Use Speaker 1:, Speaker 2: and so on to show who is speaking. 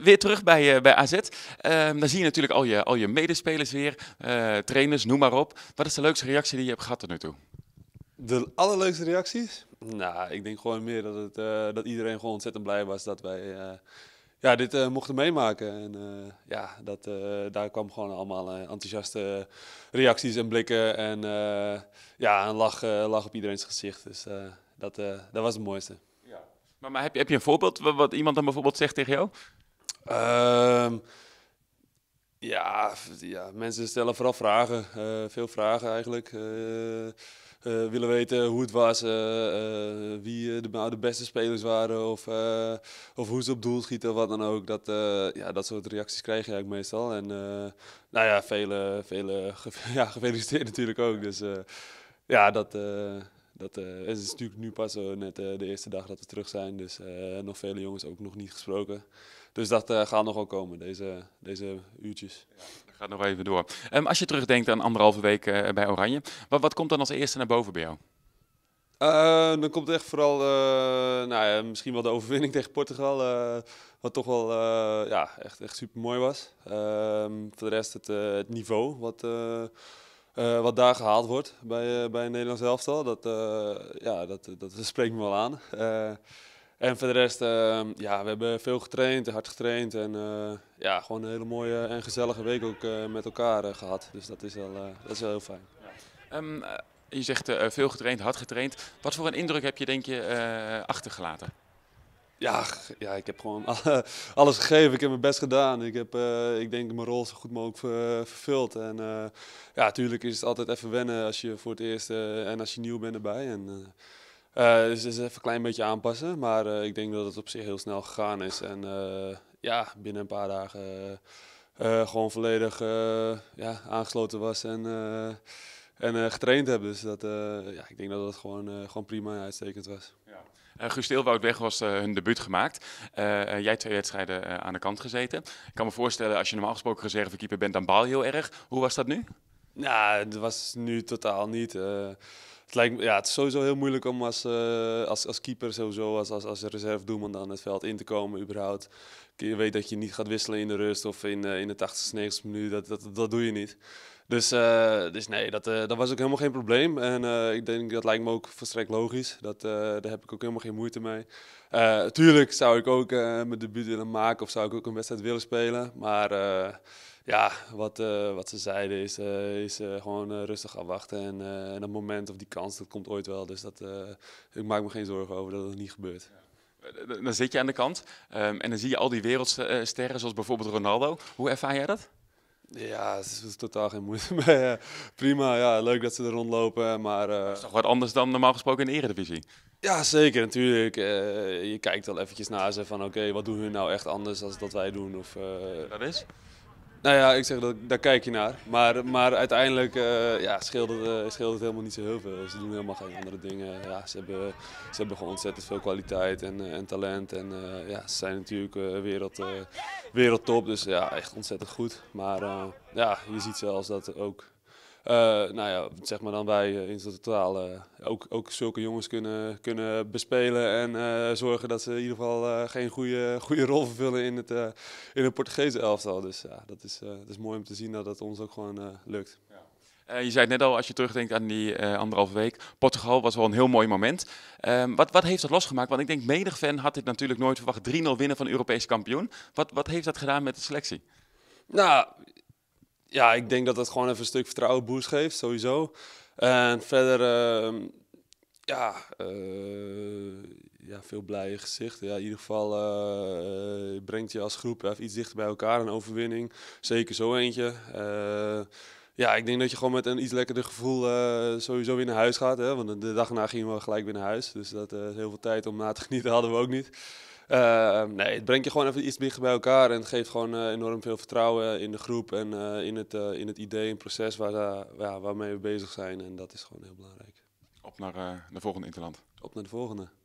Speaker 1: Weer terug bij, uh, bij AZ. Uh, ehm, dan zie je natuurlijk al je, al je medespelers weer, eh, trainers, noem maar op. Wat is de leukste reactie die je hebt gehad tot nu toe? De
Speaker 2: allerleukste reacties? Nou, ik denk gewoon meer dat, het, eh, dat iedereen gewoon ontzettend blij was dat wij ja, dit mochten meemaken. En ja, dat, daar kwam gewoon allemaal enthousiaste reacties en blikken. En ja, een lach, lach op iedereen's gezicht. Dus dat, dat was het mooiste. Maar, maar heb, je, heb, je, een voorbeeld wat, iemand dan bijvoorbeeld zegt tegen jou? Um, ja, ja, mensen stellen vooral vragen. Eh, veel vragen eigenlijk. Uh, willen weten hoe het was, wie de, nou de beste spelers waren of, of hoe ze op doel schieten of wat dan ook. Dat, ja, dat soort reacties krijg je eigenlijk meestal. En nou ja, vele, vele ja, gefeliciteerd natuurlijk ook. Dus ja, dat, dat eh, het is natuurlijk nu pas eh, net eh, de eerste dag dat we terug zijn. Dus nog vele jongens ook nog niet gesproken. Dus dat
Speaker 1: gaat nog wel komen, deze, deze uurtjes. Ja, dat gaat nog even door. Um, als je terugdenkt aan anderhalve week bij Oranje, wat, wat komt dan als eerste naar boven bij jou? dan komt
Speaker 2: echt vooral nou ja, misschien wel de overwinning tegen Portugal. wat toch wel ja, echt, echt super mooi was. Ehm, voor de rest het, het niveau wat, eh, wat daar gehaald wordt bij, uh, bij het Nederlands elftal, dat, eh, ja, dat, dat, spreekt me wel aan. en voor de rest, ja, we hebben veel getraind, hard getraind en ja, gewoon een hele mooie en gezellige week ook met elkaar gehad. Dus dat is wel,
Speaker 1: dat is wel heel fijn. Ehm, je zegt veel getraind, hard getraind. Wat voor een indruk heb je denk je achtergelaten? ja, ja, ik heb gewoon alles gegeven.
Speaker 2: Ik heb mijn best gedaan. Ik heb, uh, ik denk, mijn rol zo goed mogelijk ver, eh, vervuld. En eh, ja, natuurlijk is het altijd even wennen als je voor het eerst en als je nieuw bent erbij. En, dus het is even een klein beetje aanpassen. Maar ik denk dat het op zich heel snel gegaan is. En ja, binnen een paar dagen gewoon volledig ja, aangesloten was en, en getraind heb. Dus dat, ja, ik denk dat dat gewoon, gewoon prima en uitstekend was.
Speaker 1: Uh, Guus was eh, hun debuut gemaakt. Uh, jij twee wedstrijden aan de kant gezeten. Ik kan me voorstellen, als je normaal gesproken reservekeeper bent, dan baal je heel erg. Hoe was dat nu? Nou, dat was nu totaal niet. het, lijkt, ja, het is sowieso heel moeilijk om als,
Speaker 2: als, als keeper, sowieso als, als, als doelman dan het veld in te komen überhaupt. Je weet dat je niet gaat wisselen in de rust of in, in de 80ste, 90ste minuut. Dat, dat, dat doe je niet. Dus, eh, dus nee, dat, eh, dat was ook helemaal geen probleem. En eh, ik denk, dat lijkt me ook volstrekt logisch. Dat, daar heb ik ook helemaal geen moeite mee. tuurlijk zou ik ook mijn debuut willen maken of zou ik ook een wedstrijd willen spelen. Maar ja, wat, wat ze zeiden is, is gewoon rustig afwachten. En, en, dat moment of die kans, dat komt ooit wel. Dus dat, ik maak me
Speaker 1: geen zorgen over dat het niet gebeurt dan zit je aan de kant ehm, en dan zie je al die wereldsterren, zoals bijvoorbeeld Ronaldo. Hoe ervaar jij dat? Ja, ze is totaal geen moeite mee. Prima, ja, leuk dat ze er rondlopen, maar... Eh, is toch wat anders dan normaal gesproken in de Eredivisie?
Speaker 2: Ja, zeker, natuurlijk. Eh, je kijkt wel eventjes naar ze van, oké, wat doen hun nou echt anders dan dat wij doen? Of, uh... Dat is? Nou ja, ik zeg dat daar kijk je naar. Maar, maar uiteindelijk uh, ja, scheelt, het, helemaal niet zo heel veel. Ze doen helemaal geen andere dingen. Ja, ze, hebben, ze hebben gewoon ontzettend veel kwaliteit en, eh, en talent. En eh, ja, ze zijn natuurlijk wereld, wereldtop. Dus ja, echt ontzettend goed. Maar ja, je ziet zelfs dat ook eh, nou ja, zeg maar dan wij eh, in het totaal eh, ook, ook zulke jongens kunnen, kunnen bespelen. En zorgen dat ze in ieder geval geen goede, goede rol vervullen in het, in het Portugese elftal. Dus ja, dat is, dat is mooi om te zien dat dat ons ook gewoon lukt.
Speaker 1: je zei het net al, als je terugdenkt aan die uh, anderhalve week. Portugal was wel een heel mooi moment. Ehm, wat, wat heeft dat losgemaakt? Want ik denk, menig fan had dit natuurlijk nooit verwacht. 3-0 winnen van Europese kampioen. Wat, wat heeft dat gedaan met de selectie? Nou,
Speaker 2: ja, ik denk dat dat gewoon even een stuk vertrouwen boost geeft, sowieso. En verder, ehm, ja, eh, ja, veel blije gezicht. Ja, in ieder geval eh, eh, brengt je als groep even iets dichter bij elkaar, een overwinning. Zeker zo eentje. Ja, ik denk dat je gewoon met een iets lekkerder gevoel eh, sowieso weer naar huis gaat. Hè? Want de dag na gingen we gelijk weer naar huis. Dus dat uh, heel veel tijd om na te genieten hadden we ook niet. Ehm, nee, het brengt je gewoon even iets dichter bij elkaar en het geeft gewoon eh, enorm veel vertrouwen in de groep en in, het, in het idee en proces waar, waarmee we bezig zijn. En dat is gewoon heel belangrijk.
Speaker 1: Op naar de volgende Interland.
Speaker 2: Op naar de volgende.